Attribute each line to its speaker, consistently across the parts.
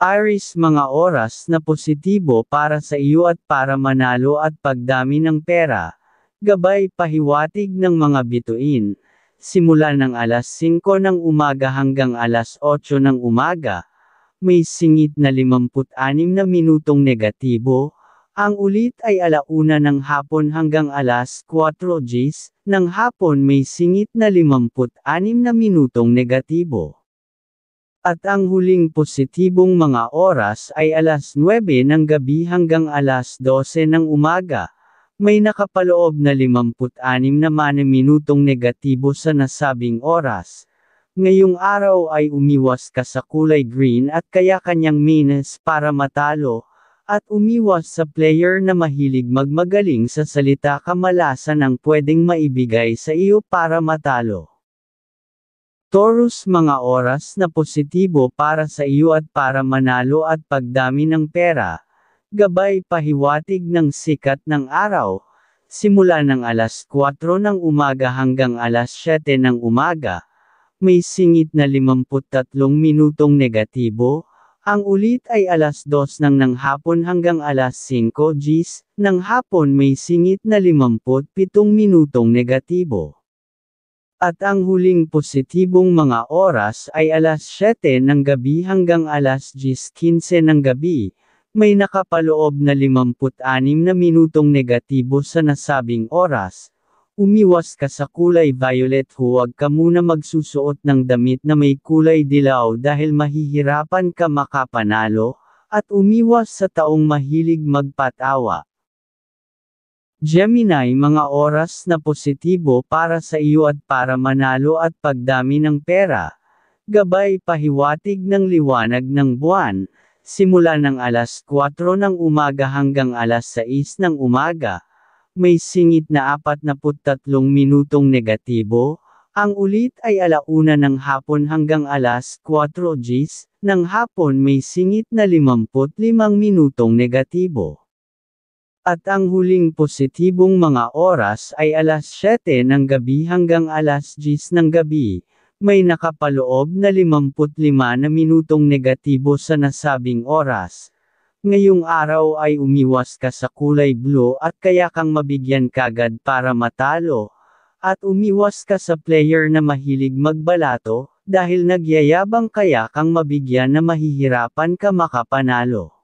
Speaker 1: Iris mga oras na positibo para sa iyo at para manalo at pagdami ng pera, gabay pahiwatig ng mga bituin, simula ng alas 5 ng umaga hanggang alas 8 ng umaga, may singit na 56 na minutong negatibo, ang ulit ay alauna ng hapon hanggang alas 4 gis, ng hapon may singit na 56 na minutong negatibo. At ang huling positibong mga oras ay alas 9 ng gabi hanggang alas 12 ng umaga. May nakapaloob na 56 na minutong negatibo sa nasabing oras. Ngayong araw ay umiwas ka sa kulay green at kaya kanyang minus para matalo, at umiwas sa player na mahilig magmagaling sa salita kamalasan ang pwedeng maibigay sa iyo para matalo. Taurus mga oras na positibo para sa iyo at para manalo at pagdami ng pera, gabay pahiwatig ng sikat ng araw, simula ng alas 4 ng umaga hanggang alas 7 ng umaga, may singit na 53 minutong negatibo, ang ulit ay alas 2 ng ng hapon hanggang alas 5 gis, ng hapon may singit na 57 minutong negatibo. At ang huling positibong mga oras ay alas 7 ng gabi hanggang alas 10.15 ng gabi, may nakapaloob na 56 na minutong negatibo sa nasabing oras. Umiwas ka sa kulay violet huwag ka muna magsusuot ng damit na may kulay dilaw dahil mahihirapan ka makapanalo, at umiwas sa taong mahilig magpatawa. Gemini mga oras na positibo para sa iyo at para manalo at pagdami ng pera. Gabay pahiwatig ng liwanag ng buwan, simula ng alas 4 ng umaga hanggang alas 6 ng umaga. May singit na 43 minutong negatibo, ang ulit ay alauna ng hapon hanggang alas 4 gis, ng hapon may singit na 55 minutong negatibo at ang huling positibong mga oras ay alas 7 ng gabi hanggang alas 10 ng gabi, may nakapaloob na 55 na minutong negatibo sa nasabing oras. Ngayong araw ay umiwas ka sa kulay blue at kaya kang mabigyan kagad para matalo, at umiwas ka sa player na mahilig magbalato, dahil nagyayabang kaya kang mabigyan na mahihirapan ka makapanalo.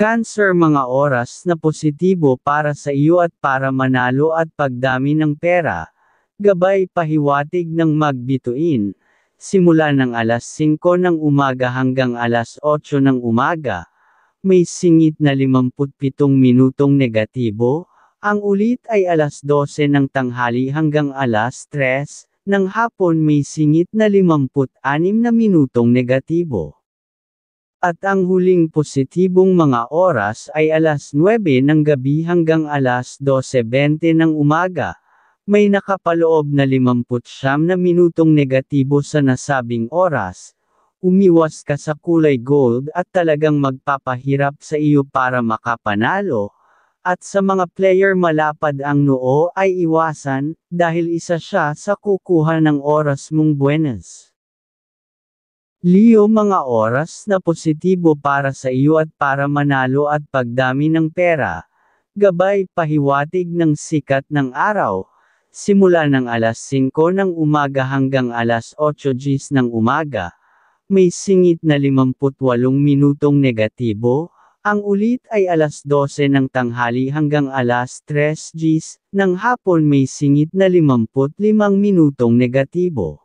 Speaker 1: Cancer mga oras na positibo para sa iyo at para manalo at pagdami ng pera, gabay pahiwatig ng magbituin, simula ng alas 5 ng umaga hanggang alas 8 ng umaga, may singit na 57 minutong negatibo, ang ulit ay alas 12 ng tanghali hanggang alas 3 ng hapon may singit na 56 na minutong negatibo. At ang huling positibong mga oras ay alas 9 ng gabi hanggang alas 12.20 ng umaga. May nakapaloob na 59 na minutong negatibo sa nasabing oras. Umiwas ka sa kulay gold at talagang magpapahirap sa iyo para makapanalo. At sa mga player malapad ang noo ay iwasan, dahil isa siya sa kukuha ng oras mong buenas. Leo mga oras na positibo para sa iyo at para manalo at pagdami ng pera. Gabay pahiwatig ng sikat ng araw. Simula ng alas 5 ng umaga hanggang alas 8 gis ng umaga. May singit na 58 minutong negatibo. Ang ulit ay alas 12 ng tanghali hanggang alas 3 gis ng hapon may singit na 55 minutong negatibo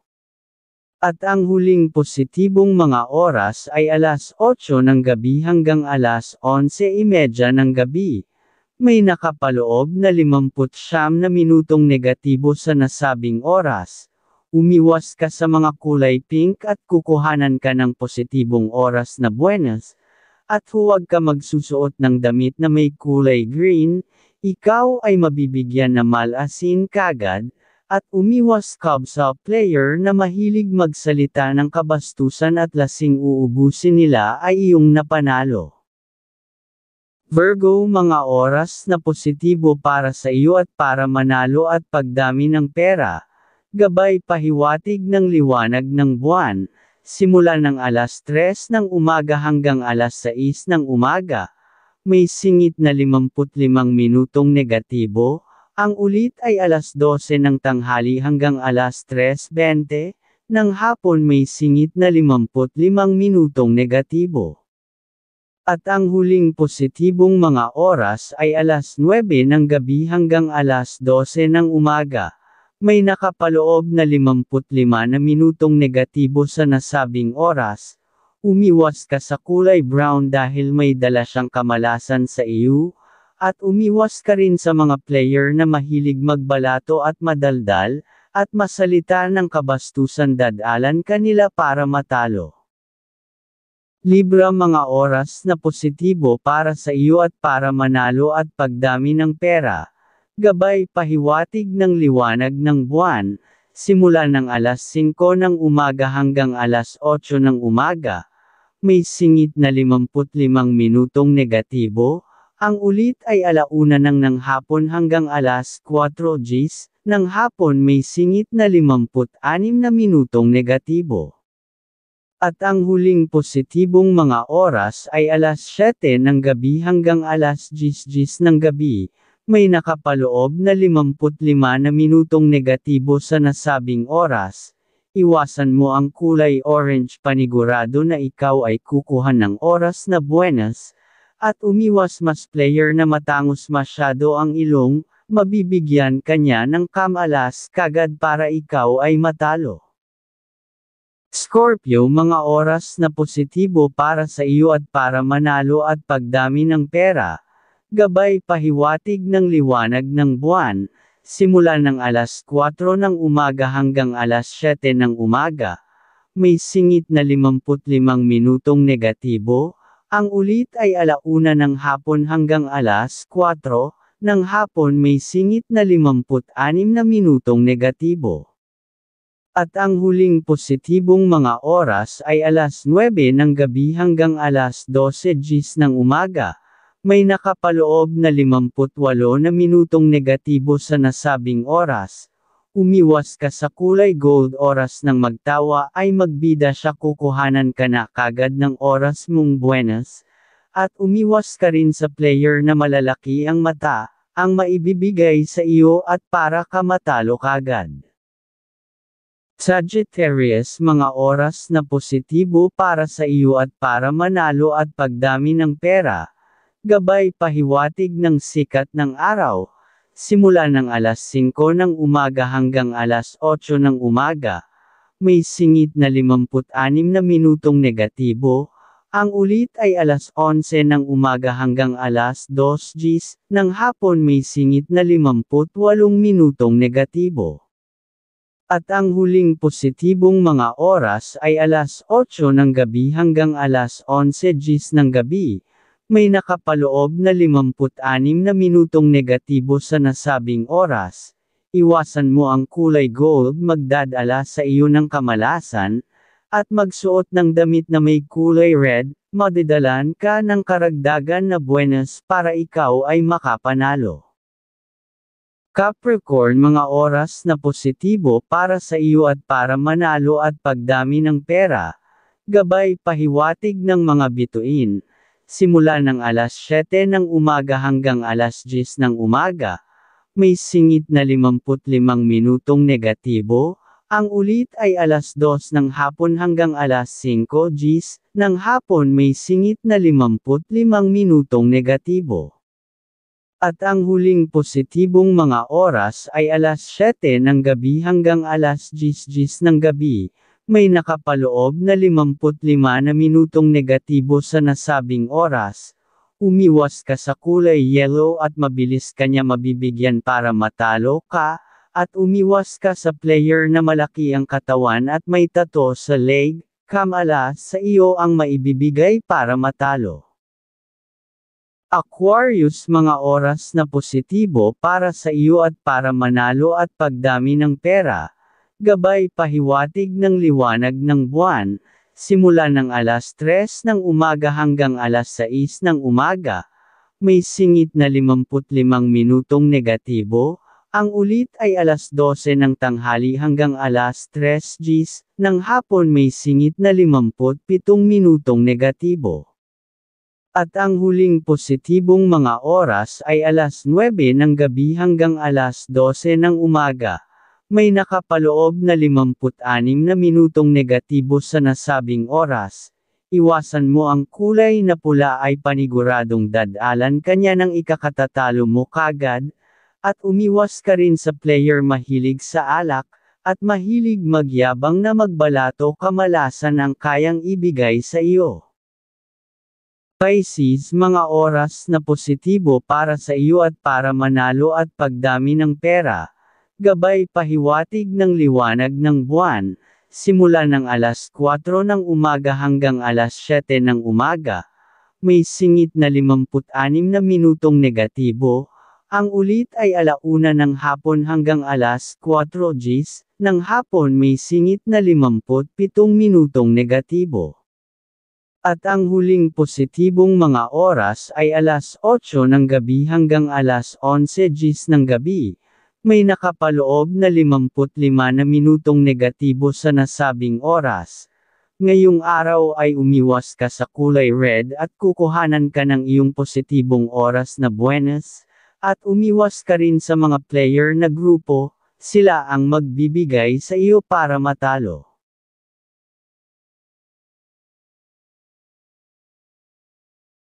Speaker 1: at ang huling positibong mga oras ay alas 8 ng gabi hanggang alas 11.30 ng gabi. May nakapaloob na 59 na minutong negatibo sa nasabing oras. Umiwas ka sa mga kulay pink at kukuhanan ka ng positibong oras na buenas, at huwag ka magsusuot ng damit na may kulay green, ikaw ay mabibigyan na malasin kagad, at umiwas Cub sa player na mahilig magsalita ng kabastusan at lasing uubusin nila ay iyong napanalo. Virgo mga oras na positibo para sa iyo at para manalo at pagdami ng pera, gabay pahiwatig ng liwanag ng buwan, simula ng alas 3 ng umaga hanggang alas 6 ng umaga, may singit na 55 minutong negatibo, ang ulit ay alas 12 ng tanghali hanggang alas 3.20 ng hapon may singit na 55 minutong negatibo. At ang huling positibong mga oras ay alas 9 ng gabi hanggang alas 12 ng umaga. May nakapaloob na 55 na minutong negatibo sa nasabing oras. Umiwas ka sa kulay brown dahil may dala siyang kamalasan sa iyo, at umiwas ka rin sa mga player na mahilig magbalato at madaldal, at masalita ng kabastusan dadalan kanila para matalo. Libra mga oras na positibo para sa iyo at para manalo at pagdami ng pera, gabay pahiwatig ng liwanag ng buwan, simula ng alas 5 ng umaga hanggang alas 8 ng umaga, may singit na 55 minutong negatibo, ang ulit ay alauna ng ng hapon hanggang alas 4 gs, ng hapon may singit na 56 na minutong negatibo. At ang huling positibong mga oras ay alas 7 ng gabi hanggang alas 10 gs ng gabi, may nakapaloob na 55 na minutong negatibo sa nasabing oras, iwasan mo ang kulay orange panigurado na ikaw ay kukuha ng oras na buenas, at umiwas mas player na matangos masyado ang ilong, mabibigyan kanya ng kamalas kagad para ikaw ay matalo. Scorpio mga oras na positibo para sa iyo at para manalo at pagdami ng pera, gabay pahiwatig ng liwanag ng buwan, simula ng alas 4 ng umaga hanggang alas 7 ng umaga, may singit na 55 minutong negatibo, ang ulit ay alauna ng hapon hanggang alas 4 ng hapon may singit na 56 na minutong negatibo. At ang huling positibong mga oras ay alas 9 ng gabi hanggang alas 12 gis ng umaga. May nakapaloob na 58 na minutong negatibo sa nasabing oras, umiwas ka sa kulay gold oras ng magtawa ay magbida siya kukuhanan ka na kagad ng oras mong buenas, at umiwas ka rin sa player na malalaki ang mata, ang maibibigay sa iyo at para ka matalo kagad. Sagittarius mga oras na positibo para sa iyo at para manalo at pagdami ng pera, gabay pahiwatig ng sikat ng araw, simula ng alas 5 ng umaga hanggang alas 8 ng umaga, may singit na 56 na minutong negatibo, ang ulit ay alas 11 ng umaga hanggang alas 2 gis ng hapon may singit na 58 minutong negatibo. At ang huling positibong mga oras ay alas 8 ng gabi hanggang alas 11 gis ng gabi, may nakapaloob na 56 na minutong negatibo sa nasabing oras. Iwasan mo ang kulay gold magdadala sa iyo ng kamalasan, at magsuot ng damit na may kulay red, madidalan ka ng karagdagan na buenas para ikaw ay makapanalo. Capricorn mga oras na positibo para sa iyo at para manalo at pagdami ng pera, gabay pahiwatig ng mga bituin, simula ng alas 7 ng umaga hanggang alas 10 ng umaga, may singit na 55 minutong negatibo, ang ulit ay alas 2 ng hapon hanggang alas 5 gis ng hapon may singit na 55 minutong negatibo. At ang huling positibong mga oras ay alas 7 ng gabi hanggang alas 10 gis ng gabi, may nakapaloob na 55 na minutong negatibo sa nasabing oras, umiwas ka sa kulay yellow at mabilis ka niya mabibigyan para matalo ka, at umiwas ka sa player na malaki ang katawan at may tato sa leg, kamala sa iyo ang maibibigay para matalo. Aquarius mga oras na positibo para sa iyo at para manalo at pagdami ng pera, gabay pahiwatig ng liwanag ng buwan, simula ng alas 3 ng umaga hanggang alas 6 ng umaga, may singit na 55 minutong negatibo, ang ulit ay alas 12 ng tanghali hanggang alas 3 gis, ng hapon may singit na 57 minutong negatibo. At ang huling positibong mga oras ay alas 9 ng gabi hanggang alas 12 ng umaga. May nakapaloob na 56 na minutong negatibo sa nasabing oras, iwasan mo ang kulay na pula ay paniguradong dadalan kanya ng ikakatatalo mo kagad, at umiwas ka rin sa player mahilig sa alak, at mahilig magyabang na magbalato kamalasan ang kayang ibigay sa iyo. Pisces mga oras na positibo para sa iyo at para manalo at pagdami ng pera. Gabay pahiwatig ng liwanag ng buwan, simula ng alas 4 ng umaga hanggang alas 7 ng umaga, may singit na 56 na minutong negatibo, ang ulit ay alauna ng hapon hanggang alas 4 gis, ng hapon may singit na 57 minutong negatibo at ang huling positibong mga oras ay alas 8 ng gabi hanggang alas 11 gis ng gabi, may nakapaloob na 55 na minutong negatibo sa nasabing oras. Ngayong araw ay umiwas ka sa kulay red at kukuhanan ka ng iyong positibong oras na buenas, at umiwas ka rin sa mga player na grupo, sila ang magbibigay sa iyo para matalo.